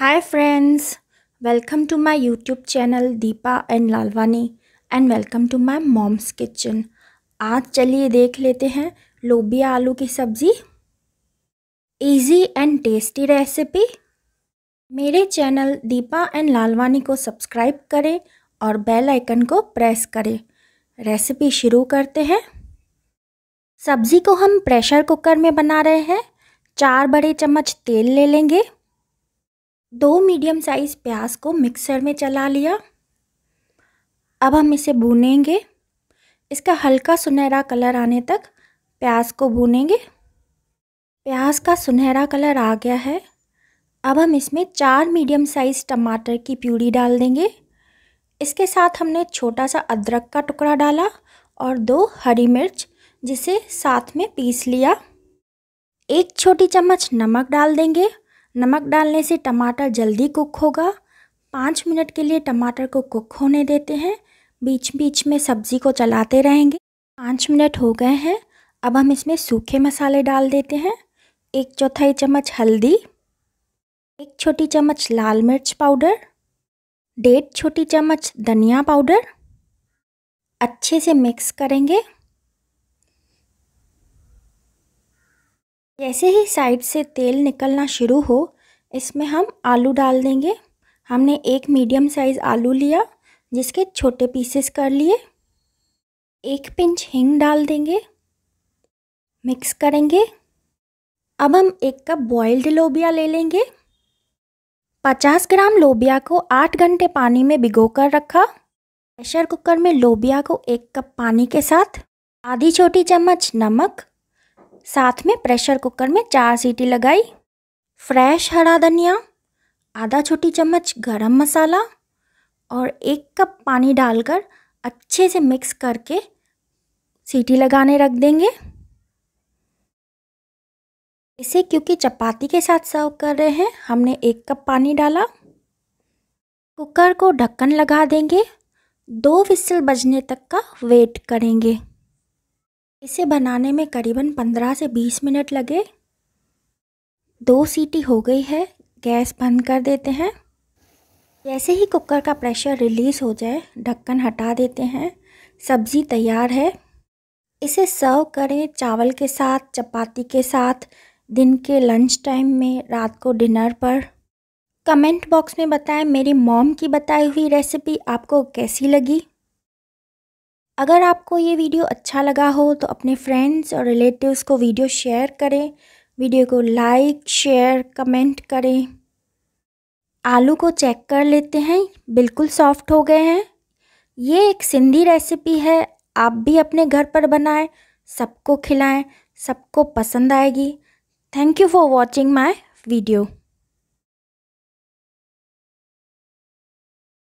hi friends welcome to my YouTube channel Deepa and Lalwani and welcome to my mom's kitchen आज चलिए देख लेते हैं लोबिया आलू की सब्ज़ी इजी एंड टेस्टी रेसिपी मेरे चैनल दीपा एंड लालवानी को सब्सक्राइब करें और बेल आइकन को प्रेस करें रेसिपी शुरू करते हैं सब्ज़ी को हम प्रेशर कुकर में बना रहे हैं चार बड़े चम्मच तेल ले लेंगे दो मीडियम साइज़ प्याज को मिक्सर में चला लिया अब हम इसे भूनेंगे इसका हल्का सुनहरा कलर आने तक प्याज को भूनेंगे प्याज का सुनहरा कलर आ गया है अब हम इसमें चार मीडियम साइज़ टमाटर की प्यूरी डाल देंगे इसके साथ हमने छोटा सा अदरक का टुकड़ा डाला और दो हरी मिर्च जिसे साथ में पीस लिया एक छोटी चम्मच नमक डाल देंगे नमक डालने से टमाटर जल्दी कुक होगा पाँच मिनट के लिए टमाटर को कुक होने देते हैं बीच बीच में सब्ज़ी को चलाते रहेंगे पाँच मिनट हो गए हैं अब हम इसमें सूखे मसाले डाल देते हैं एक चौथाई चम्मच हल्दी एक छोटी चम्मच लाल मिर्च पाउडर डेढ़ छोटी चम्मच धनिया पाउडर अच्छे से मिक्स करेंगे जैसे ही साइड से तेल निकलना शुरू हो इसमें हम आलू डाल देंगे हमने एक मीडियम साइज़ आलू लिया जिसके छोटे पीसेस कर लिए एक पिंच हिंग डाल देंगे मिक्स करेंगे अब हम एक कप बॉइल्ड लोबिया ले लेंगे 50 ग्राम लोबिया को 8 घंटे पानी में भिगो कर रखा प्रेशर कुकर में लोबिया को एक कप पानी के साथ आधी छोटी चम्मच नमक साथ में प्रेशर कुकर में चार सीटी लगाई फ्रेश हरा धनिया आधा छोटी चम्मच गरम मसाला और एक कप पानी डालकर अच्छे से मिक्स करके सीटी लगाने रख देंगे इसे क्योंकि चपाती के साथ सर्व कर रहे हैं हमने एक कप पानी डाला कुकर को ढक्कन लगा देंगे दो विसल बजने तक का वेट करेंगे इसे बनाने में करीबन 15 से 20 मिनट लगे दो सीटी हो गई है गैस बंद कर देते हैं जैसे ही कुकर का प्रेशर रिलीज़ हो जाए ढक्कन हटा देते हैं सब्ज़ी तैयार है इसे सर्व करें चावल के साथ चपाती के साथ दिन के लंच टाइम में रात को डिनर पर कमेंट बॉक्स में बताएं मेरी मॉम की बताई हुई रेसिपी आपको कैसी लगी अगर आपको ये वीडियो अच्छा लगा हो तो अपने फ्रेंड्स और रिलेटिव्स को वीडियो शेयर करें वीडियो को लाइक शेयर कमेंट करें आलू को चेक कर लेते हैं बिल्कुल सॉफ्ट हो गए हैं ये एक सिंधी रेसिपी है आप भी अपने घर पर बनाएं सबको खिलाएं सबको पसंद आएगी thank you for watching my video